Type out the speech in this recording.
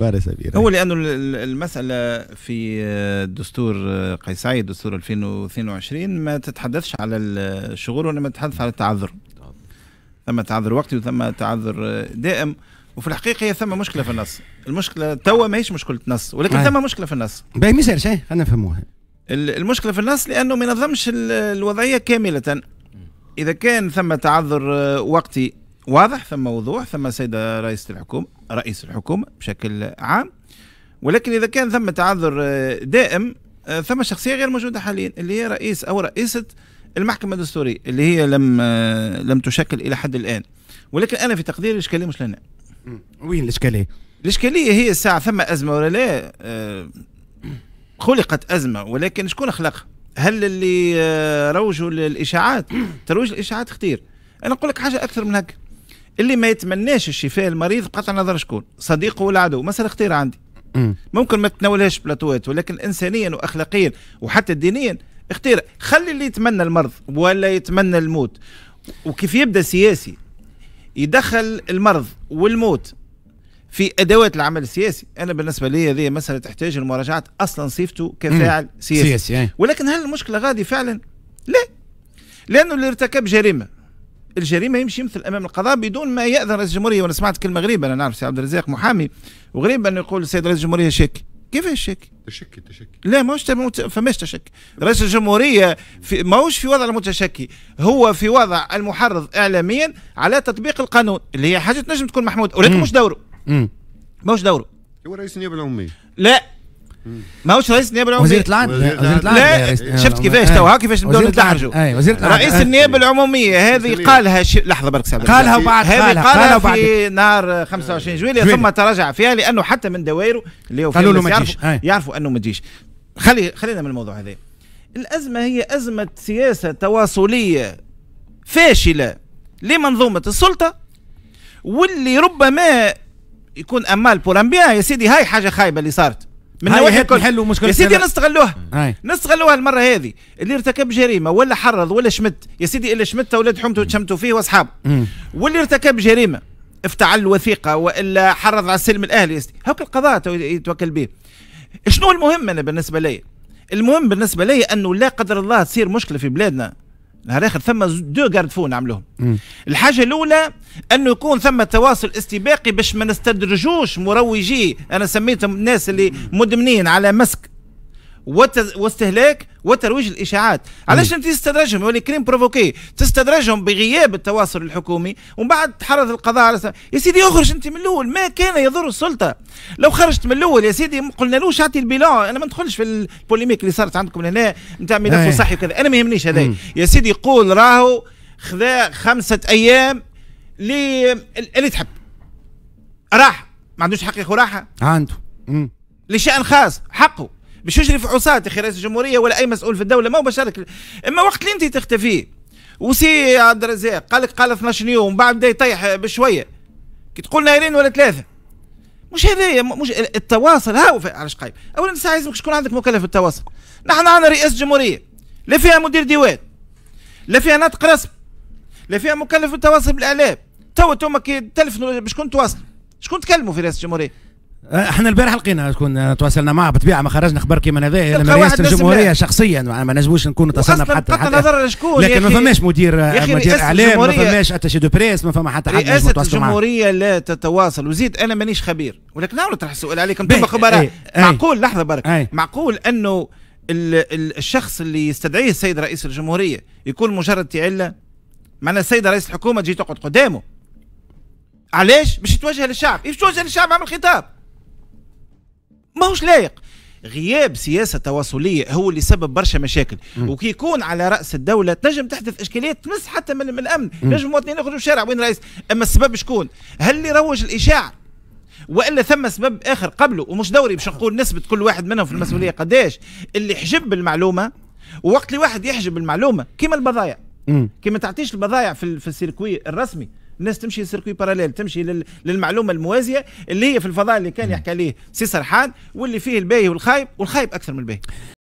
بارزه بيرة هو لانه المساله في آه، دستور آه، قيس سعيد دستور 2022 ما تتحدثش على الشغل وانما تتحدث على التعذر ثم تعذر وقتي وثم تعذر آه، دائم وفي الحقيقه هي ثم مشكله في النص المشكله توا ماهيش مشكله نص ولكن ثم مشكله في النص باهي ما شيء خلينا نفهموها المشكله في النص لانه ما نظمش الوضعيه كامله اذا كان ثم تعذر وقتي واضح ثم وضوح ثم سيدة رئيس الحكومة رئيس الحكومة بشكل عام ولكن إذا كان ثم تعذر آه، دائم آه، ثم شخصية غير موجودة حاليا اللي هي رئيس أو رئيسة المحكمة الدستورية اللي هي لم آه، لم تشكل إلى حد الآن ولكن أنا في تقديري الإشكالية مش لنا وين الإشكالية؟ الإشكالية هي الساعة ثم أزمة ولا لا خلقت أزمة ولكن شكون خلقها؟ هل اللي روجوا للإشاعات؟ ترويج الإشاعات خطير أنا نقول لك حاجة أكثر من هكا اللي ما يتمناش الشفاء المريض بقطع النظر شكون صديقه ولا عدو مسألة خطيرة عندي ممكن ما تتناولهاش بلاطوات ولكن إنسانيا وأخلاقيا وحتى دينيا اختير خلي اللي يتمنى المرض ولا يتمنى الموت وكيف يبدا سياسي يدخل المرض والموت في ادوات العمل السياسي انا بالنسبه لي هذه مساله تحتاج لمراجعه اصلا صفته كفاعل سياسي, سياسي ولكن هل المشكله غادي فعلا لا لانه اللي ارتكب جريمه الجريمه يمشي يمثل امام القضاء بدون ما ياذن رئيس الجمهوريه وانا سمعت كلمه غريبه انا نعرف سي عبد الرزاق محامي وغريب انه يقول السيد رئيس الجمهوريه شك كيفاش الشك؟ تشكي تشكي لا ماهوش فماش تشكي رئيس الجمهوريه في ماهوش في وضع المتشكي هو في وضع المحرض اعلاميا على تطبيق القانون اللي هي حاجه تنجم تكون محمود ولكن مش دوره ماهوش دوره هو رئيس النيابه العموميه لا ما هوش رئيس النيابه العموميه وزيره العدل وزيره العدل لا شفت آه، كيفاش آه، تو كيفاش نبداو يتدحرجوا رئيس آه، النيابه العموميه هذه قالها لحظه برك سابق قالها وبعد هذه قالها في نهار 25 جويليه ثم تراجع فيها لانه حتى من دوائره اللي هو قالوا له ما تجيش يعرفوا انه ما تجيش خلي خلينا من الموضوع هذا الازمه هي ازمه سياسه تواصليه فاشله لمنظومه السلطه واللي ربما يكون امال بولامبيا يا سيدي هاي حاجه خايبه اللي صارت من نواحي الكل نحلوا مشكله يا سيدي نستغلوها نستغلوها المره هذه اللي ارتكب جريمه ولا حرض ولا شمت يا سيدي اللي شمت اولاد حمته شمتوا فيه واصحابه واللي ارتكب جريمه افتعل وثيقه والا حرض على السلم الاهلي يا سيدي هاك القضاء يتوكل به شنو المهم انا بالنسبه لي المهم بالنسبه لي انه لا قدر الله تصير مشكله في بلادنا نهار اخر ثم دو غارد فون عملوهم الحاجه الاولى انه يكون ثم تواصل استباقي باش ما نستدرجوش مروجي انا سميتهم الناس اللي مدمنين على مسك واستهلاك وترويج الاشاعات علاش انت تستدرجهم يولي كريم بروفوكي تستدرجهم بغياب التواصل الحكومي ومن بعد تحرض القضاء على س... يا سيدي اخرج انت من الاول ما كان يضر السلطه لو خرجت من الاول يا سيدي ما قلنالوش اعطي البيلون انا ما ندخلش في البوليميك اللي صارت عندكم هنا نتاع ملف صحي وكذا انا ما يهمنيش هذا يا سيدي قول راهو خذا خمسه ايام لي... اللي تحب راح ما عندوش حق يقول راحه عنده لشان خاص حقه باش يجري فحوصات يا رئيس الجمهوريه ولا اي مسؤول في الدوله ما هو بشارك اما وقت اللي انت تختفي وسي عبد الرزاق قال لك قال 12 يوم بعد بدا يطيح بشويه كي تقول نايرين ولا ثلاثه مش هذايا مش التواصل ها علاش قايم اولا ساعه لازمك شكون عندك مكلف التواصل نحن عندنا رئاسه جمهوريه لا فيها مدير ديوان لا فيها ناطق رسم لا فيها مكلف التواصل بالاعلام تو توما كي تلفنوا بشكون تواصل شكون تكلموا في رئاسه الجمهوريه آه، احنا البارح لقينا شكون تواصلنا معه بطبيعه ما خرجنا خبر كيما هذا انا رئيس الجمهوريه شخصيا ما نجموش نكون نتصنف حتى حتى نظر لشكون لكن ما فماش مدير مدير اعلام ما فماش اتاشي دو بريس ما فما حتى حد رئاسه الجمهوريه معه. لا تتواصل وزيد انا مانيش خبير ولكن نعرف نطرح السؤال عليكم انتم خبراء معقول لحظه برك معقول انه الشخص اللي يستدعيه السيد رئيس الجمهوريه يكون مجرد تعله معنا السيد رئيس الحكومه تجي تقعد قدامه علاش باش يتوجه للشعب يتوجه للشعب عمل خطاب ماهوش لايق غياب سياسه تواصليه هو اللي سبب برشا مشاكل وكي يكون على راس الدوله تنجم تحدث اشكاليات تمس حتى من, من الامن نجم مواطنين يخرجوا الشارع وين رئيس اما السبب شكون هل اللي روج الاشاعه والا ثم سبب اخر قبله ومش دوري باش نقول نسبه كل واحد منهم في المسؤوليه قداش اللي حجب المعلومه ووقت اللي واحد يحجب المعلومه كيما البضايع كيما تعطيش البضايع في في السيركوي الرسمي الناس تمشي سيركوي باراليل تمشي لل... للمعلومه الموازيه اللي هي في الفضاء اللي كان يحكي عليه سي سرحان واللي فيه الباهي والخايب والخايب اكثر من الباهي